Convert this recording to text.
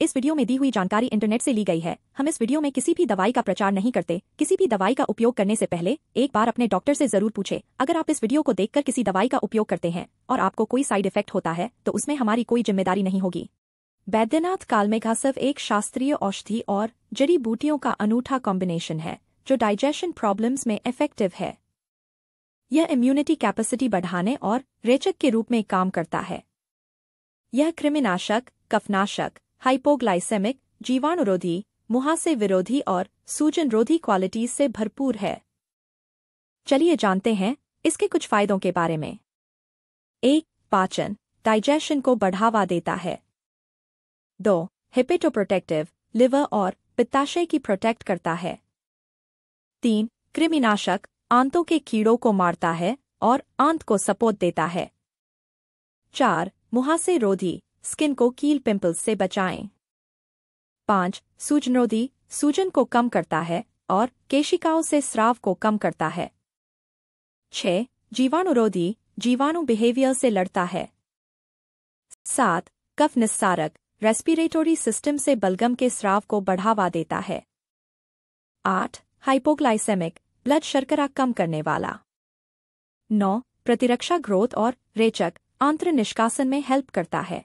इस वीडियो में दी हुई जानकारी इंटरनेट से ली गई है हम इस वीडियो में किसी भी दवाई का प्रचार नहीं करते किसी भी दवाई का उपयोग करने से पहले एक बार अपने डॉक्टर से जरूर पूछे अगर आप इस वीडियो को देखकर किसी दवाई का उपयोग करते हैं और आपको कोई साइड इफेक्ट होता है तो उसमें हमारी कोई जिम्मेदारी नहीं होगी बैद्यनाथ कालमेघासव एक शास्त्रीय औषधि और जड़ी बूटियों का अनूठा कॉम्बिनेशन है जो डाइजेशन प्रॉब्लम्स में इफेक्टिव है यह इम्यूनिटी कैपेसिटी बढ़ाने और रेचक के रूप में काम करता है यह कृमिनाशक कफनाशक हाइपोग्लाइसेमिक जीवाणुरोधी मुहासे विरोधी और सूजन रोधी क्वालिटीज से भरपूर है चलिए जानते हैं इसके कुछ फायदों के बारे में एक पाचन डाइजेशन को बढ़ावा देता है दो हिपेटोप्रोटेक्टिव लिवर और पित्ताशय की प्रोटेक्ट करता है तीन कृमिनाशक आंतों के कीड़ों को मारता है और आंत को सपोर्ट देता है चार मुहासे रोधी स्किन को कील पिंपल्स से बचाएं पांच सूजनोदी सूजन को कम करता है और केशिकाओं से स्राव को कम करता है छह जीवाणुरोधी जीवाणु बिहेवियर से लड़ता है सात कफ निस्सारक रेस्पिरेटोरी सिस्टम से बलगम के स्राव को बढ़ावा देता है आठ हाइपोग्लाइसेमिक ब्लड शर्करा कम करने वाला नौ प्रतिरक्षा ग्रोथ और रेचक आंत्र निष्कासन में हेल्प करता है